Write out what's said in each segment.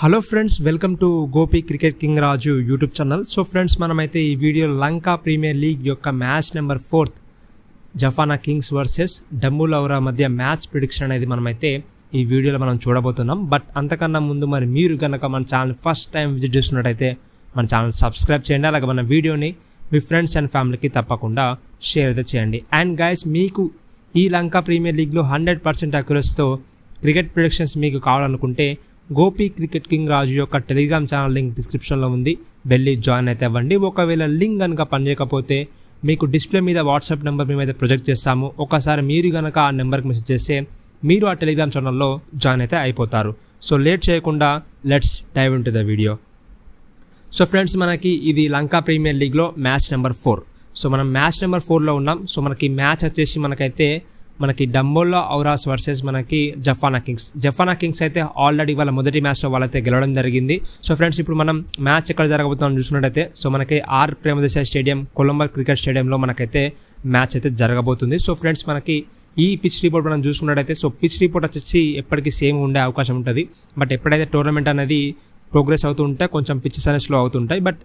hello friends welcome to Gopi cricket king Raju YouTube channel so friends మనమైతే ఈ video Lanka premier league యొక్క match number fourth Jaffna kings versus Aura మధ్య match prediction అనేది మనమైతే ఈ వీడియోలో మనం చూడబోతున్నాం బట్ అంతకన్నా ముందు మరి మీరు కనుక మన ఛానల్ ఫస్ట్ టైం విజిట్ చేస్తున్నట్టయితే మన ఛానల్ సబ్స్క్రైబ్ చేయండి అలాగే మన వీడియోని మీ ఫ్రెండ్స్ అండ్ ఫ్యామిలీకి తప్పకుండా షేర్ అయితే చేయండి అండ్ గైస్ మీకు ఈ లంకా ప్రీమియర్ లీగ్లో హండ్రెడ్ పర్సెంట్ అక్యురస్తో క్రికెట్ ప్రొడిక్షన్స్ మీకు కావాలనుకుంటే గోపి క్రికెట్ కింగ్ రాజు యొక్క టెలిగ్రామ్ ఛానల్ లింక్ డిస్క్రిప్షన్లో ఉంది వెళ్ళి జాయిన్ అయితే అవ్వండి ఒకవేళ లింక్ కనుక పనిచేయకపోతే మీకు డిస్ప్లే మీద వాట్సాప్ నెంబర్ మేమైతే ప్రొజెక్ట్ చేస్తాము ఒకసారి మీరు కనుక ఆ నెంబర్కి మెసేజ్ చేస్తే మీరు ఆ టెలిగ్రామ్ ఛానల్లో జాయిన్ అయితే అయిపోతారు సో లేట్ చేయకుండా let's dive to the video so friends మనకి ఇది లంకా ప్రీమియర్ లీగ్లో మ్యాచ్ నెంబర్ ఫోర్ సో మనం మ్యాచ్ నెంబర్ ఫోర్లో ఉన్నాం సో మనకి మ్యాచ్ వచ్చేసి మనకైతే మనకి డంబోల్లో ఔరాస్ వర్సెస్ మనకి జఫానా కింగ్స్ జఫానా కింగ్స్ అయితే ఆల్రెడీ వాళ్ళ మొదటి మ్యాచ్లో వాళ్ళైతే గెలవడం జరిగింది సో ఫ్రెండ్స్ ఇప్పుడు మనం మ్యాచ్ ఎక్కడ జరగబోతున్నాం చూసినట్టయితే సో మనకి R Premadasa stadium Colombo cricket స్టేడియంలో మనకైతే మ్యాచ్ అయితే జరగబోతుంది సో ఫ్రెండ్స్ మనకి ఈ పిచ్ రిపోర్ట్ మనం చూసుకున్నట్టయితే సో పిచ్ రిపోర్ట్ వచ్చేసి ఎప్పటికీ సేమ్ ఉండే అవకాశం ఉంటుంది బట్ ఎప్పుడైతే టోర్నమెంట్ అనేది ప్రోగ్రెస్ అవుతూ ఉంటే కొంచెం పిచ్చెస్ అనే స్లో అవుతుంటాయి బట్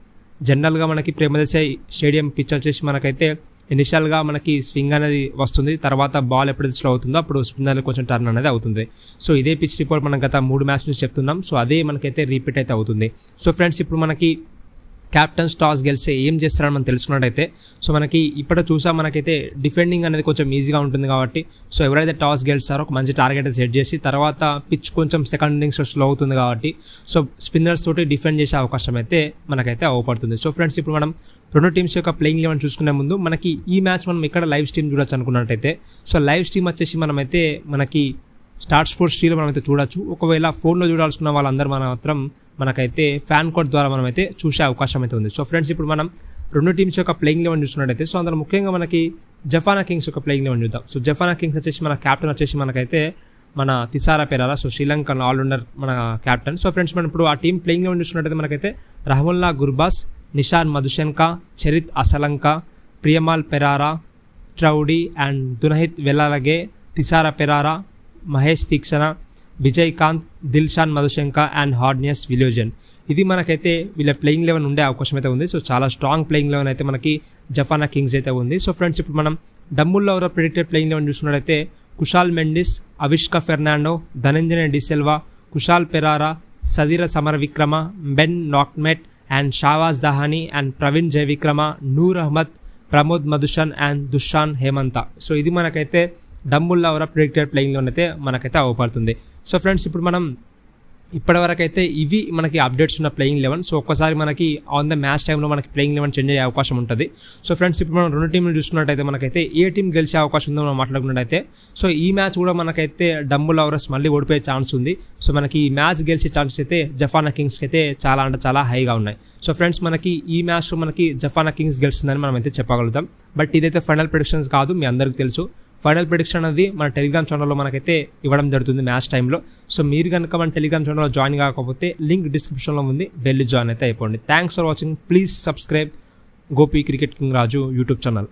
జనరల్గా మనకి ప్రేమదశాయి స్టేడియం పిచ్ వచ్చేసి మనకైతే ఇనిషియల్గా మనకి స్వింగ్ అనేది వస్తుంది తర్వాత బాల్ ఎప్పుడైతే స్లో అవుతుందో అప్పుడు స్పిన్ అనేది కొంచెం టర్న్ అనేది అవుతుంది సో ఇదే పిచ్ రిపోర్ట్ మనం గత మూడు మ్యాచ్ నుంచి చెప్తున్నాం సో అదే మనకైతే రీపీట్ అయితే అవుతుంది సో ఫ్రెండ్స్ ఇప్పుడు మనకి క్యాప్టెన్స్ టాస్ గెలిస్తే ఏం చేస్తారని మనం తెలుసుకున్నట్టయితే సో మనకి ఇప్పుడే చూసా మనకైతే డిఫెండింగ్ అనేది కొంచెం ఈజీగా ఉంటుంది కాబట్టి సో ఎవరైతే టాస్ గెలుస్తారో ఒక మంచి టార్గెట్ సెట్ చేసి తర్వాత పిచ్ కొంచెం సెకండ్ ఇన్నింగ్స్ స్లో అవుతుంది కాబట్టి సో స్పిన్నర్స్ తోటి డిఫెండ్ చేసే అవకాశం అయితే మనకైతే అవపడుతుంది సో ఫ్రెండ్స్ ఇప్పుడు మనం రెండు టీమ్స్ యొక్క ప్లేయింగ్ లెవెన్ చూసుకునే ముందు మనకి ఈ మ్యాచ్ మనం ఇక్కడ లైవ్ స్ట్రీమ్ చూడొచ్చు అనుకున్నట్టయితే సో లైవ్ స్ట్రీమ్ వచ్చేసి మనమైతే మనకి స్టార్ స్పోర్ట్స్ మనం మనమైతే చూడొచ్చు ఒకవేళ ఫోన్లో చూడాల్సిన వాళ్ళందరూ మనం మాత్రం మనకైతే ఫ్యాన్ కోడ్ ద్వారా మనం అయితే చూసే అవకాశం అయితే ఉంది సో ఫ్రెండ్స్ ఇప్పుడు మనం రెండు టీమ్స్ యొక్క ప్లేయింగ్ లెవెన్ చూసినట్టయితే సో అందులో ముఖ్యంగా మనకి జఫానా కింగ్స్ యొక్క ప్లేయింగ్ లెవెన్ చూద్దాం సో జఫానా కింగ్స్ వచ్చేసి మన క్యాప్టెన్ వచ్చేసి మనకైతే మన తిసారా పెరారా సో శ్రీలంక ఆల్రౌండర్ మన క్యాప్టెన్ సో ఫ్రెండ్స్ మనం ఇప్పుడు ఆ టీం ప్లేయింగ్ లెవెన్ చూసినట్టయితే మనకైతే రహముల్లా గుర్బాస్ నిషాన్ మధుశంక చరిత్ అసలంక ప్రియమాల్ పెరారా ట్రౌడీ and Dunith Wellalage Thisara Perera Maheesh Theekshana Vijayakanth Dilshan Madushanka and Hardus Viljoen ఇది మనకైతే వీళ్ళ ప్లేయింగ్ లెవెన్ ఉండే అవకాశం అయితే ఉంది సో చాలా స్ట్రాంగ్ ప్లేయింగ్ లెవెన్ అయితే మనకి జపానా కింగ్స్ అయితే ఉంది సో ఫ్రెండ్స్ ఇప్పుడు మనం డమ్ముల్లో ఎవరో ప్రిడిక్టెడ్ ప్లేయింగ్ లెవెన్ చూసుకున్నట్లయితే కుషాల్ మెండిస్ అవిష్క ఫెర్నాండో ధనంజయ డిసెల్వా కుషాల్ పెరారా సదీర సమర విక్రమ బెన్ నాక్మెట్ అండ్ షావాజ్ Dahani and Praveen Jayawickrama Noor Ahmad Pramod Madushan and Dushan Hemantha so ఇది మనకైతే లవర్ ఆఫ్ ప్రిడిక్టెడ్ ప్లేయింగ్లో అయితే మనకైతే అవపడుతుంది సో ఫ్రెండ్స్ ఇప్పుడు మనం ఇప్పటివరకు అయితే ఇవి మనకి అప్డేట్స్ ఉన్న ప్లేయింగ్ లెవెన్ సో ఒక్కసారి మనకి ఆన్ ద మ్యాచ్ టైంలో మనకి ప్లేయింగ్ లెవెన్ చేంజ్ అయ్యే అవకాశం ఉంటుంది సో ఫ్రెండ్స్ ఇప్పుడు మనం రెండు టీంలు చూసుకున్నట్టయితే మనకైతే ఏ టీం గెలిచే అవకాశం ఉందో మనం మాట్లాడుకున్నట్టయితే సో ఈ మ్యాచ్ కూడా మనకైతే డంబుల్ అవర్స్ మళ్ళీ ఓడిపోయే ఛాన్స్ ఉంది సో మనకి ఈ మ్యాచ్ గెలిచే ఛాన్సెస్ అయితే జఫానా కింగ్స్కి అయితే చాలా అంటే చాలా హైగా ఉన్నాయి సో ఫ్రెండ్స్ మనకి ఈ మ్యాచ్లో మనకి జఫానా కింగ్స్ గెలుస్తుందని మనం అయితే చెప్పగలుగుతాం బట్ ఇదైతే ఫైనల్ ప్రొడిక్షన్స్ కాదు మీ అందరికీ తెలుసు ఫైనల్ ప్రిడిక్షన్ అనేది మన టెలిగ్రామ్ ఛానల్లో మనకైతే ఇవ్వడం జరుగుతుంది మ్యాచ్ టైంలో సో మీరు కనుక మన టెలిగ్రామ్ ఛానల్లో జాయిన్ కాకపోతే లింక్ డిస్క్రిప్షన్లో ఉంది వెళ్ళి జాయిన్ అయితే అయిపోండి thanks for watching please subscribe Gopi cricket king Raju YouTube channel